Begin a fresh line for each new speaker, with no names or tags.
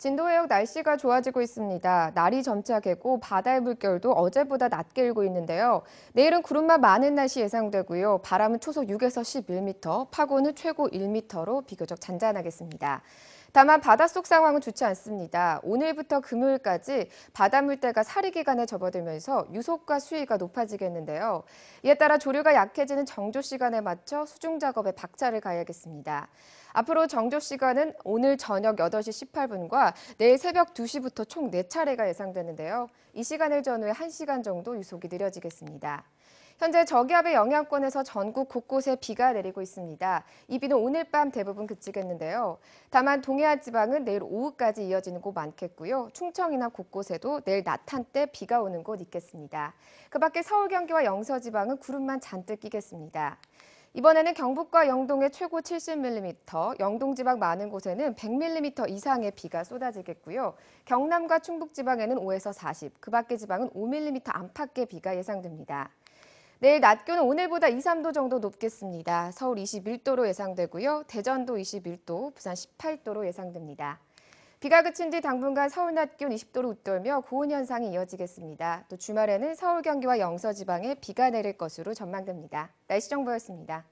진도 해역 날씨가 좋아지고 있습니다. 날이 점차 개고 바다의 물결도 어제보다 낮게 일고 있는데요. 내일은 구름만 많은 날씨 예상되고요. 바람은 초속 6에서 11m, 파고는 최고 1m로 비교적 잔잔하겠습니다. 다만 바닷속 상황은 좋지 않습니다. 오늘부터 금요일까지 바닷물대가 사리 기간에 접어들면서 유속과 수위가 높아지겠는데요. 이에 따라 조류가 약해지는 정조 시간에 맞춰 수중 작업에 박차를 가야겠습니다 앞으로 정조 시간은 오늘 저녁 8시 18분과 내일 새벽 2시부터 총 4차례가 예상되는데요. 이 시간을 전후에 1시간 정도 유속이 느려지겠습니다. 현재 저기압의 영향권에서 전국 곳곳에 비가 내리고 있습니다. 이 비는 오늘 밤 대부분 그치겠는데요. 다만 동해안 지방은 내일 오후까지 이어지는 곳 많겠고요. 충청이나 곳곳에도 내일 낮 한때 비가 오는 곳 있겠습니다. 그 밖에 서울 경기와 영서 지방은 구름만 잔뜩 끼겠습니다. 이번에는 경북과 영동에 최고 70mm, 영동 지방 많은 곳에는 100mm 이상의 비가 쏟아지겠고요. 경남과 충북 지방에는 5에서 40, 그 밖의 지방은 5mm 안팎의 비가 예상됩니다. 내일 낮 기온은 오늘보다 2, 3도 정도 높겠습니다. 서울 21도로 예상되고요. 대전도 21도, 부산 18도로 예상됩니다. 비가 그친 뒤 당분간 서울 낮 기온 20도로 웃돌며 고온 현상이 이어지겠습니다. 또 주말에는 서울 경기와 영서 지방에 비가 내릴 것으로 전망됩니다. 날씨 정보였습니다.